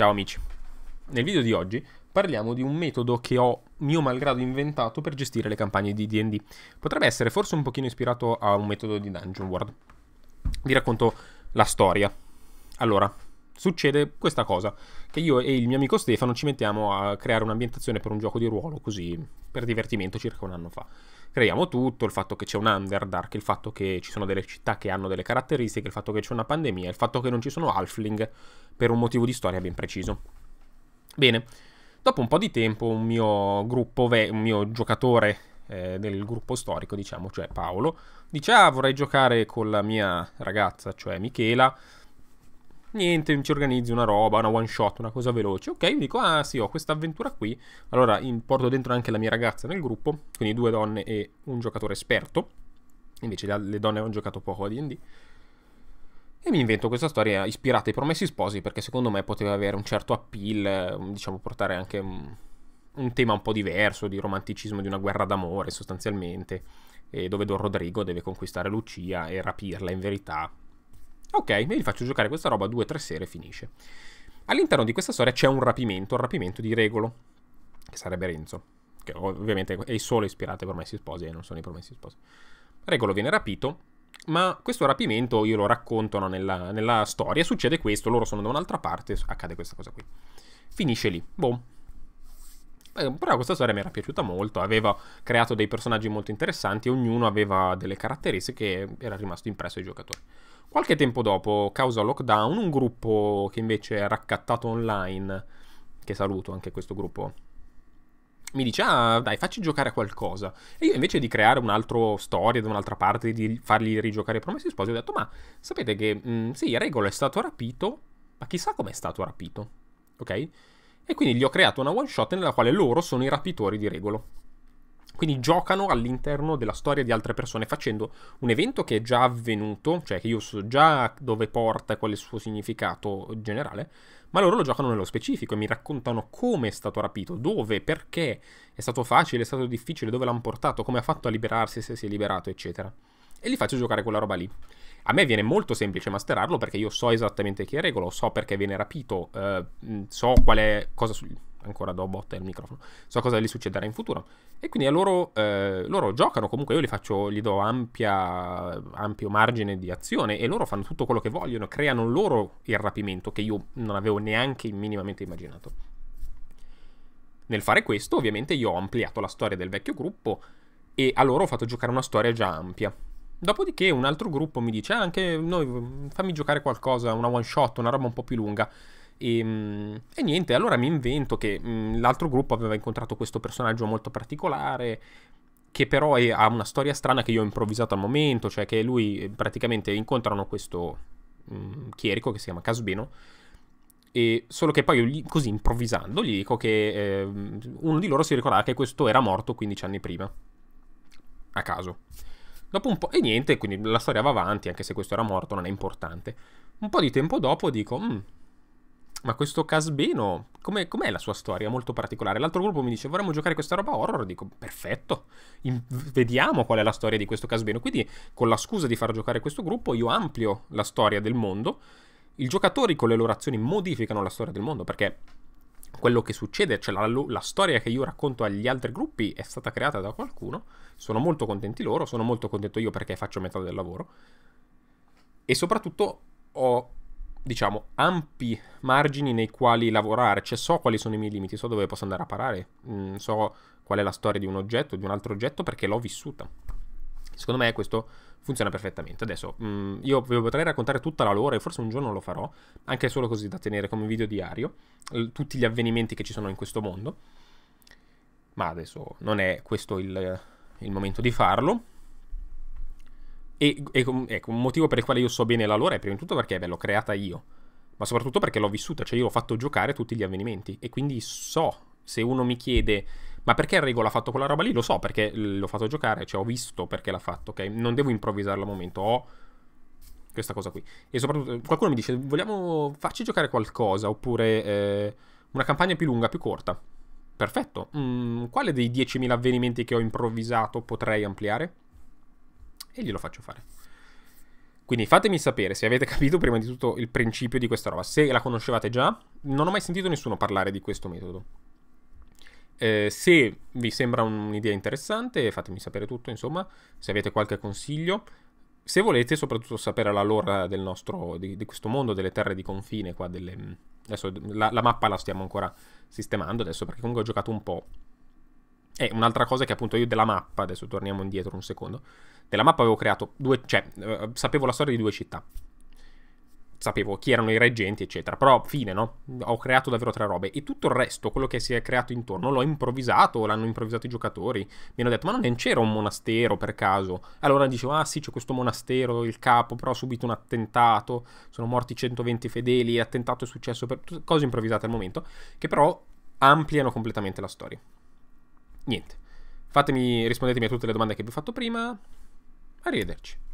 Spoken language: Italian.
Ciao amici, nel video di oggi parliamo di un metodo che ho mio malgrado inventato per gestire le campagne di D&D. Potrebbe essere forse un pochino ispirato a un metodo di Dungeon World. Vi racconto la storia. Allora, succede questa cosa, che io e il mio amico Stefano ci mettiamo a creare un'ambientazione per un gioco di ruolo, così per divertimento circa un anno fa. Creiamo tutto, il fatto che c'è un Underdark, il fatto che ci sono delle città che hanno delle caratteristiche, il fatto che c'è una pandemia, il fatto che non ci sono halfling per un motivo di storia ben preciso. Bene, dopo un po' di tempo un mio, gruppo, un mio giocatore eh, del gruppo storico, diciamo, cioè Paolo, dice ah vorrei giocare con la mia ragazza, cioè Michela, niente, ci organizzi una roba, una one shot, una cosa veloce. Ok, mi dico, ah sì, ho questa avventura qui. Allora porto dentro anche la mia ragazza nel gruppo, quindi due donne e un giocatore esperto. Invece le donne hanno giocato poco a D&D. E mi invento questa storia ispirata ai promessi sposi perché secondo me poteva avere un certo appeal, mm, diciamo portare anche un, mm, un tema un po' diverso di romanticismo di una guerra d'amore sostanzialmente, e dove Don Rodrigo deve conquistare Lucia e rapirla in verità Ok, e gli faccio giocare questa roba due o tre sere e finisce. All'interno di questa storia c'è un rapimento, il rapimento di Regolo, che sarebbe Renzo, che ovviamente è solo ispirato ai promessi sposi e non sono i promessi sposi. Regolo viene rapito, ma questo rapimento io lo racconto no, nella, nella, storia, succede questo, loro sono da un'altra parte, accade questa cosa qui. Finisce lì, boom. Eh, però questa storia mi era piaciuta molto, aveva creato dei personaggi molto interessanti ognuno aveva delle caratteristiche che era rimasto impresso ai giocatori. Qualche tempo dopo, causa lockdown, un gruppo che invece è raccattato online, che saluto anche questo gruppo, mi dice, ah dai, facci giocare a qualcosa. E io invece di creare un'altra storia da un'altra parte, di fargli rigiocare i Promessi Sposi, ho detto, ma sapete che mh, mm, sì, Regolo è stato rapito, ma chissà com'è stato rapito, ok? E quindi gli ho creato una one shot nella quale loro sono i rapitori di Regolo. Quindi giocano all'interno della storia di altre persone facendo un evento che è già avvenuto, cioè che io so già dove porta e qual è il suo significato generale, ma loro lo giocano nello specifico e mi raccontano come è stato rapito, dove, perché, è stato facile, è stato difficile, dove l'hanno portato, come ha fatto a liberarsi, se si è liberato, eccetera. E li faccio giocare quella roba lì. A me viene molto semplice masterarlo perché io so esattamente chi è regolo, so perché viene rapito, eh, so qual è cosa... Su- ancora do botte al microfono, so cosa gli succederà in futuro. E quindi a loro, eh, loro giocano, comunque io faccio, gli do ampia, ampio margine di azione e loro fanno tutto quello che vogliono, creano loro il rapimento che io non avevo neanche minimamente immaginato. Nel fare questo ovviamente io ho ampliato la storia del vecchio gruppo e a loro ho fatto giocare una storia già ampia. Dopodiché un altro gruppo mi dice ah, anche noi fammi giocare qualcosa, una one shot, una roba un po' più lunga. E, ehm, e, niente, allora mi invento che mh, mm, l'altro gruppo aveva incontrato questo personaggio molto particolare, che però è, ha una storia strana che io ho improvvisato al momento, cioè che lui eh, praticamente incontrano questo mh, mm, chierico che si chiama Casbino, E solo che poi io gli, così improvvisando gli dico che eh, uno di loro si ricordava che questo era morto 15 anni prima. A caso. Dopo un po'... E niente, quindi la storia va avanti, anche se questo era morto non è importante. Un po' di tempo dopo dico... Mm, ma questo Casbeno, com'è, com'è la sua storia? Molto particolare. L'altro gruppo mi dice vorremmo giocare questa roba horror, dico perfetto, In, vediamo qual è la storia di questo Casbeno. Quindi con la scusa di far giocare questo gruppo io amplio la storia del mondo. I giocatori con le loro azioni modificano la storia del mondo perché quello che succede, cioè la, la, storia che io racconto agli altri gruppi è stata creata da qualcuno, sono molto contenti loro, sono molto contento io perché faccio metà del lavoro e soprattutto ho diciamo, ampi margini nei quali lavorare, cioè so quali sono i miei limiti, so dove posso andare a parare, mm, so qual è la storia di un oggetto, di un altro oggetto, perché l'ho vissuta. Secondo me questo funziona perfettamente. Adesso mm, io vi potrei raccontare tutta la loro e forse un giorno lo farò, anche solo così da tenere come video diario, l- tutti gli avvenimenti che ci sono in questo mondo. Ma adesso non è questo il, il momento di farlo. E, ecco, un motivo per il quale io so bene la lore è prima di tutto perché beh, l'ho creata io, ma soprattutto perché l'ho vissuta, cioè io ho fatto giocare tutti gli avvenimenti e quindi so se uno mi chiede ma perché il regola ha fatto quella roba lì, lo so perché l'ho fatto giocare, cioè ho visto perché l'ha fatto, ok? Non devo improvvisarlo al momento, ho questa cosa qui. E soprattutto qualcuno mi dice vogliamo farci giocare qualcosa oppure eh, una campagna più lunga, più corta. Perfetto. Mm, quale dei 10.000 avvenimenti che ho improvvisato potrei ampliare? e glielo faccio fare. Quindi fatemi sapere se avete capito prima di tutto il principio di questa roba. Se la conoscevate già, non ho mai sentito nessuno parlare di questo metodo. Eh, se vi sembra un'idea interessante, fatemi sapere tutto, insomma, se avete qualche consiglio. Se volete soprattutto sapere la lore del nostro, di, di questo mondo, delle terre di confine, qua delle, adesso la, la mappa la stiamo ancora sistemando adesso perché comunque ho giocato un po' E un'altra cosa è che appunto io della mappa, adesso torniamo indietro un secondo, della mappa avevo creato due, cioè eh, sapevo la storia di due città, sapevo chi erano i reggenti eccetera, però fine no? Ho creato davvero tre robe e tutto il resto, quello che si è creato intorno, l'ho improvvisato, l'hanno improvvisato i giocatori, mi hanno detto ma non c'era un monastero per caso? Allora dicevo ah sì c'è questo monastero, il capo, però ha subito un attentato, sono morti 120 fedeli, l'attentato è successo per cose improvvisate al momento, che però ampliano completamente la storia niente. Fatemi, rispondetemi a tutte le domande che vi ho fatto prima. Arrivederci.